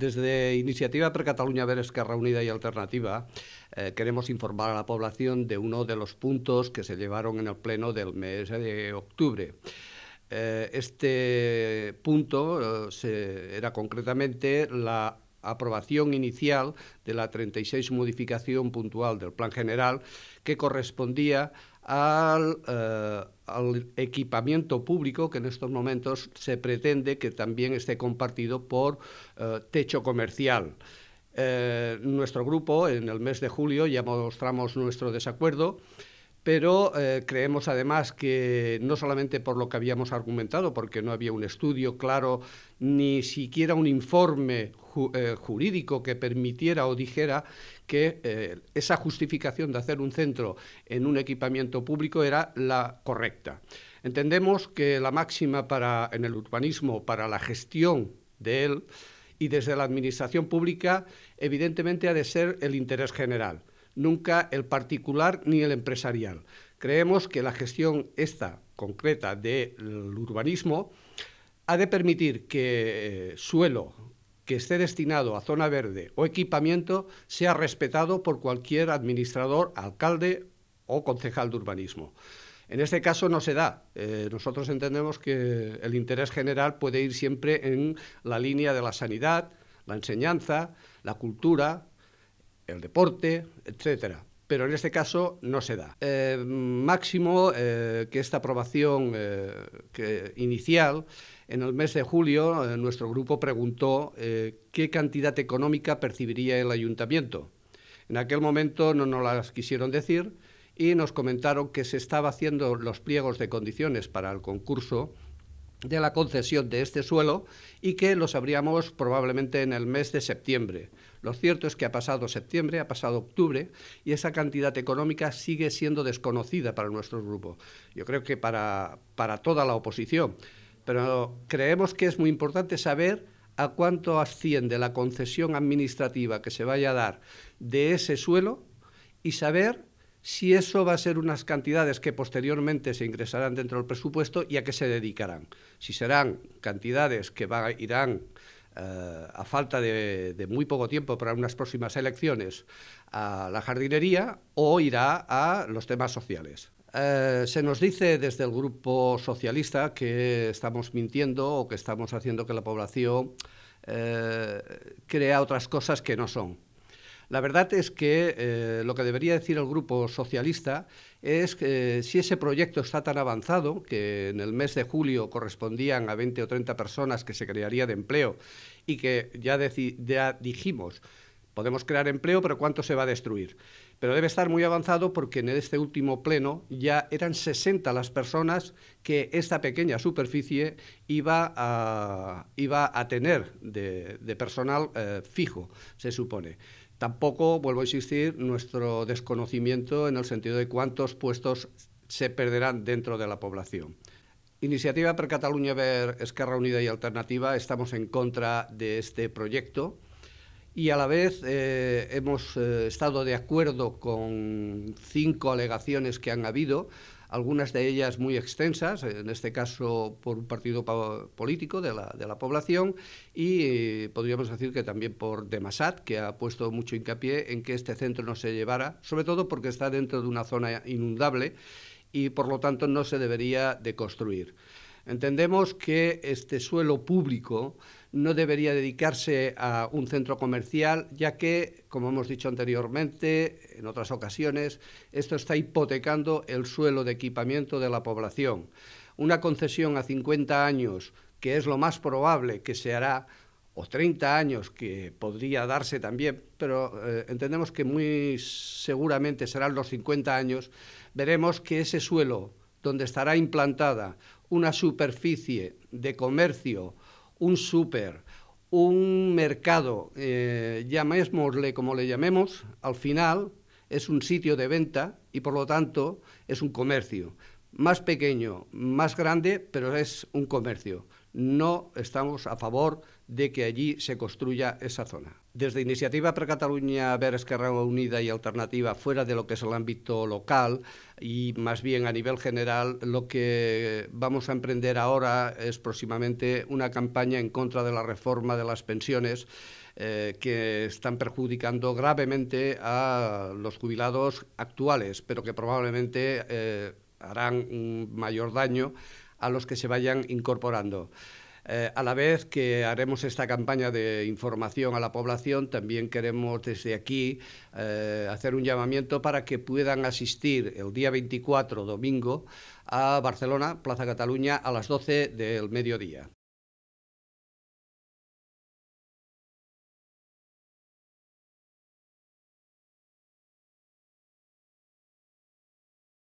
Desde Iniciativa per Cataluña Reunida y Alternativa eh, queremos informar a la población de uno de los puntos que se llevaron en el Pleno del mes de octubre eh, este punto eh, era concretamente la aprobación inicial de la 36 modificación puntual del Plan General que correspondía eh, al, equipamiento público que en estos momentos se pretende que también esté compartido por eh, techo comercial. Eh, nuestro grupo en el mes de julio ya mostramos nuestro desacuerdo pero creemos además que no solamente por lo que habíamos argumentado, porque no había un estudio claro, ni siquiera un informe eh, jurídico que permitiera o dijera que eh, esa justificación de hacer un centro en un equipamiento público era la correcta. Entendemos que la máxima para, en el urbanismo para la gestión de él y desde la administración pública evidentemente ha de ser el interés general, nunca el particular ni el empresarial. Creemos que la gestión esta concreta del urbanismo ha de permitir que eh, suelo, que esté destinado a zona verde o equipamiento sea respetado por cualquier administrador, alcalde o concejal de urbanismo. En este caso no se da. Eh, nosotros entendemos que el interés general puede ir siempre en la línea de la sanidad, la enseñanza, la cultura, el deporte, etcétera pero en este caso no se da. Eh, máximo eh, que esta aprobación eh, inicial, en el mes de julio, nuestro grupo preguntó qué cantidad económica percibiría el ayuntamiento. En aquel momento no nos las quisieron decir y nos comentaron que se estaba haciendo los pliegos de condiciones para el concurso de la concesión de este suelo y que lo sabríamos probablemente en el mes de septiembre. Lo cierto es que ha pasado septiembre, ha pasado octubre y esa cantidad económica sigue siendo desconocida para nuestro grupo. Yo creo que para, para toda la oposición. Pero creemos que es muy importante saber a cuánto asciende la concesión administrativa que se vaya a dar de ese suelo y saber si eso va a ser unas cantidades que posteriormente se ingresarán dentro del presupuesto y a qué se dedicarán. Si serán cantidades que irán eh, a falta de, muy poco tiempo para unas próximas elecciones a la jardinería o irá a los temas sociales. Eh, se nos dice desde el grupo socialista que estamos mintiendo o que estamos haciendo que la población eh, crea otras cosas que no son. La verdad es que eh, lo que debería decir el Grupo Socialista es que eh, si ese proyecto está tan avanzado, que en el mes de julio correspondían a 20 o 30 personas que se crearía de empleo y que ya, ya dijimos, podemos crear empleo, pero ¿cuánto se va a destruir? pero debe estar muy avanzado porque en este último pleno ya eran 60 las personas que esta pequeña superficie iba a, iba a tener de, personal eh, fijo, se supone. Tampoco, vuelvo a insistir, nuestro desconocimiento en el sentido de cuántos puestos se perderán dentro de la población. Iniciativa per Cataluña Ver Esquerra Unida y Alternativa estamos en contra de este proyecto y a la vez eh, hemos eh, estado de acuerdo con cinco alegaciones que han habido, algunas de ellas muy extensas, en este caso por un partido político de la, población y podríamos decir que también por Demasat, que ha puesto mucho hincapié en que este centro no se llevara, sobre todo porque está dentro de una zona inundable y por lo tanto no se debería de construir. Entendemos que este suelo público no debería dedicarse a un centro comercial, ya que, como hemos dicho anteriormente, en otras ocasiones, esto está hipotecando el suelo de equipamiento de la población. Una concesión a 50 años, que es lo más probable que se hará, o 30 años, que podría darse también, pero eh, entendemos que muy seguramente serán los 50 años, veremos que ese suelo donde estará implantada una superficie de comercio un súper, un mercado, eh, llamémosle como le llamemos, al final es un sitio de venta y por lo tanto es un comercio. Más pequeño, más grande, pero es un comercio. No estamos a favor de que allí se construya esa zona desde Iniciativa per Cataluña, Ver Esquerra Unida y Alternativa, fuera de lo que es el ámbito local y más bien a nivel general, lo que vamos a emprender ahora es próximamente una campaña en contra de la reforma de las pensiones. Eh, que están perjudicando gravemente a los jubilados actuales, pero que probablemente eh, harán un mayor daño a los que se vayan incorporando. Eh, a la vez que haremos esta campaña de información a la población, también queremos desde aquí eh, hacer un llamamiento para que puedan asistir el día 24, domingo, a Barcelona, Plaza Cataluña, a las 12 del mediodía.